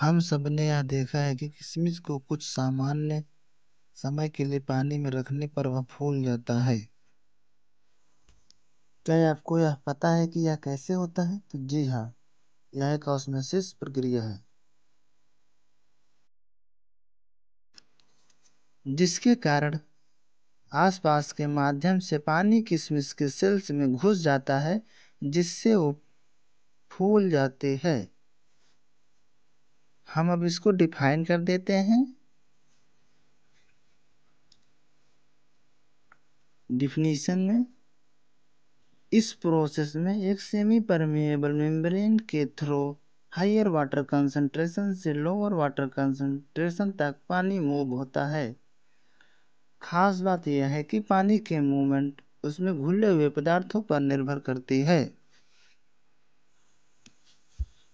हम सबने यह देखा है कि किशमिश को कुछ सामान्य समय के लिए पानी में रखने पर वह फूल जाता है। क्या आपको यह पता है कि यह कैसे होता है? तो जी हाँ, यह एक ऑस्मोसिस प्रक्रिया है, जिसके कारण आसपास के माध्यम से पानी किशमिश के सेल्स में घुस जाता है, जिससे वो फूल जाते हैं। हम अब इसको डिफाइन कर देते हैं डिफिनीशन में इस प्रोसेस में एक सेमी परमिएबल मेम्ब्रेन के थ्रू हायर वाटर कंसंट्रेशन से लोअर वाटर कंसंट्रेशन तक पानी मूव होता है खास बात यह है कि पानी के मूवमेंट उसमें घुले हुए पदार्थों पर निर्भर करती है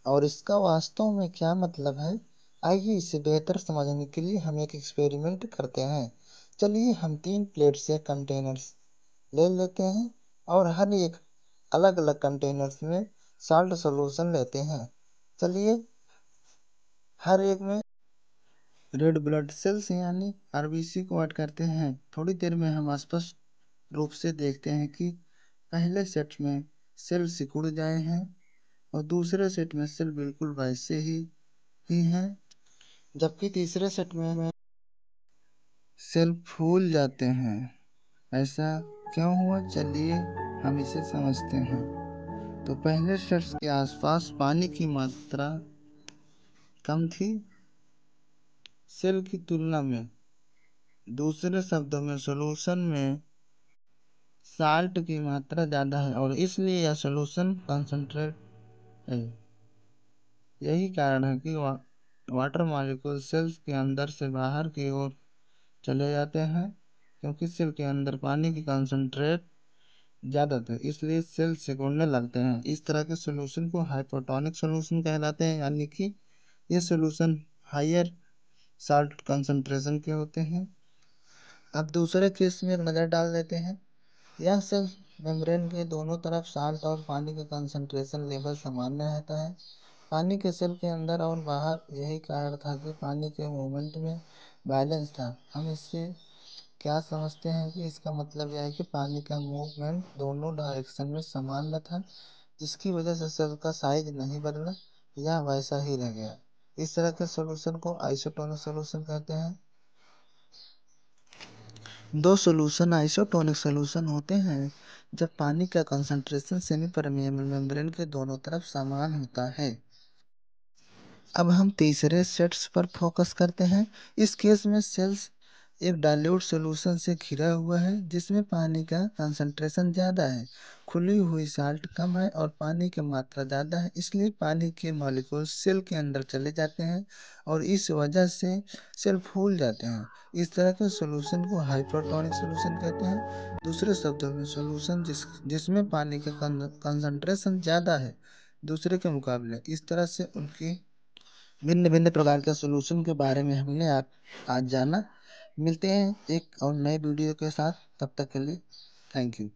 और इसका वास्तव में क्या मतलब है आइए इसे बेहतर समझने के लिए हम एक एक्सपेरिमेंट करते हैं चलिए हम तीन प्लेट्स या कंटेनर्स ले लेते हैं और हर एक अलग अलग कंटेनर्स में साल्ट सॉल्यूशन लेते हैं चलिए हर एक में रेड ब्लड सेल्स यानी आरबीसी को ऐड करते हैं थोड़ी देर में हम स्पष्ट रूप से देखते हैं कि पहले सेट में सेल सिकुड़ जाए हैं और दूसरे सेट में सेल बिल्कुल वैसे ही ही हैं जबकि तीसरे सेट में सेल फूल जाते हैं ऐसा क्यों हुआ चलिए हम इसे समझते हैं तो पहले सेट्स के आसपास पानी की मात्रा कम थी सेल की तुलना में दूसरे शब्दों में सोलूशन में साल्ट की मात्रा ज़्यादा है और इसलिए यह सोलूशन कंसंट्रेट है हम्म। यही कारण है कि वा, वाटर मॉलिक्यूल सेल्स के अंदर से बाहर की ओर चले जाते हैं क्योंकि सेल के अंदर पानी की कंसंट्रेट ज़्यादा थे इसलिए सेल से सिकुड़ने लगते हैं इस तरह के सोल्यूशन को हाइपोटोनिक सोल्यूशन कहलाते हैं यानी कि ये सोल्यूशन हायर साल्ट कंसंट्रेशन के होते हैं अब दूसरे केस में नज़र डाल देते हैं यह सेल मेम्ब्रेन के दोनों तरफ साल्ट और पानी का कंसंट्रेशन लेवल सामान्य रहता है पानी के सेल के अंदर और बाहर यही कारण था कि पानी के मूवमेंट में बैलेंस था हम इससे क्या समझते हैं कि इसका मतलब यह है कि पानी का मूवमेंट दोनों डायरेक्शन में सामान्य था जिसकी वजह से सेल का साइज नहीं बदला या वैसा ही रह गया इस तरह के सोल्यूशन को आइसोटोनिक सोल्यूशन कहते हैं दो सोलूशन आइसोटोनिक सोलूशन होते हैं जब पानी का कंसंट्रेशन सेमी परमिएबल मेम्ब्रेन के दोनों तरफ समान होता है अब हम तीसरे सेट्स पर फोकस करते हैं इस केस में सेल्स एक डाइल्यूट सॉल्यूशन से घिरा हुआ है जिसमें पानी का कंसंट्रेशन ज्यादा है खुली हुई साल्ट कम है और पानी की मात्रा ज्यादा है इसलिए पानी के मॉलिक्यूल सेल के अंदर चले जाते हैं और इस वजह से सेल फूल जाते हैं इस तरह के सॉल्यूशन को हाइपरटोनिक सॉल्यूशन कहते हैं दूसरे शब्दों में सॉल्यूशन जिस जिसमें पानी का कंसंट्रेशन ज़्यादा है दूसरे के मुकाबले इस तरह से उनकी भिन्न भिन्न प्रकार के सॉल्यूशन के बारे में हमने आप आज जाना मिलते हैं एक और नए वीडियो के साथ तब तक के लिए थैंक यू